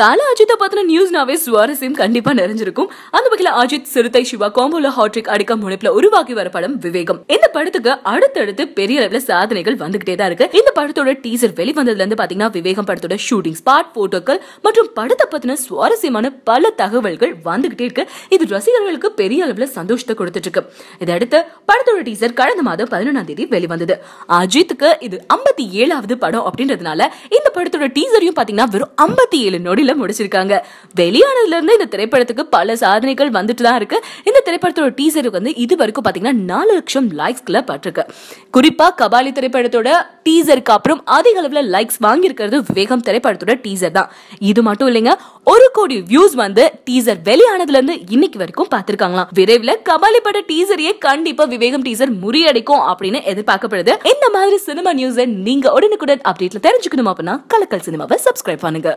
தல அஜித்தை பத்தின நியூஸ்னாவே சுவாரஸ்யம் கண்டிப்பா நிறைஞ்சிருக்கும் அந்த வகையில அஜித் சிறுத்தை சிவா காம்போல ஹாட்ரிக் அடிக்க முனைப்புல உருவாக்கி வர படம் விவேகம் இந்த படத்துக்கு அடுத்தடுத்து பெரிய அளவுல சாதனைகள் வந்துகிட்டே தான் இருக்கு இந்த படத்தோட டீசர் வெளிவந்ததுல இருந்து பாத்தீங்கன்னா விவேகம் படத்தோட ஷூட்டிங் ஸ்பாட் போட்டோக்கள் மற்றும் படத்தை பத்தின சுவாரஸ்யமான பல தகவல்கள் வந்துகிட்டே இருக்கு இது ரசிகர்களுக்கு பெரிய அளவுல சந்தோஷத்தை கொடுத்துட்டு இருக்கு இதடுத்து படத்தோட டீசர் கடந்த மாதம் பதினொன்றாம் தேதி வெளிவந்தது அஜித்துக்கு இது ஐம்பத்தி ஏழாவது படம் அப்படின்றதுனால இந்த படத்தோட டீசரையும் பாத்தீங்கன்னா வெறும் ஐம்பத்தி ஏழு நொடி கோடியில முடிச்சிருக்காங்க வெளியானதுல இருந்து இந்த திரைப்படத்துக்கு பல சாதனைகள் வந்துட்டு தான் இருக்கு இந்த திரைப்படத்தோட டீசர் வந்து இது வரைக்கும் பாத்தீங்கன்னா நாலு லட்சம் லைக்ஸ்ல பட்டிருக்கு குறிப்பா கபாலி திரைப்படத்தோட டீசருக்கு அப்புறம் அதிக அளவுல லைக்ஸ் வாங்கியிருக்கிறது வேகம் திரைப்படத்தோட டீசர் தான் இது மட்டும் இல்லைங்க ஒரு கோடி வியூஸ் வந்து டீசர் வெளியானதுல இருந்து இன்னைக்கு வரைக்கும் பார்த்திருக்காங்களாம் விரைவில் கபாலி பட டீசரையே கண்டிப்பா விவேகம் டீசர் முறியடிக்கும் அப்படின்னு எதிர்பார்க்கப்படுது இந்த மாதிரி சினிமா நியூஸை நீங்க உடனுக்குடன் அப்டேட்ல தெரிஞ்சுக்கணும் அப்படின்னா கலக்கல் சினிமாவை சப்ஸ்கிரைப் பண்ணுங்க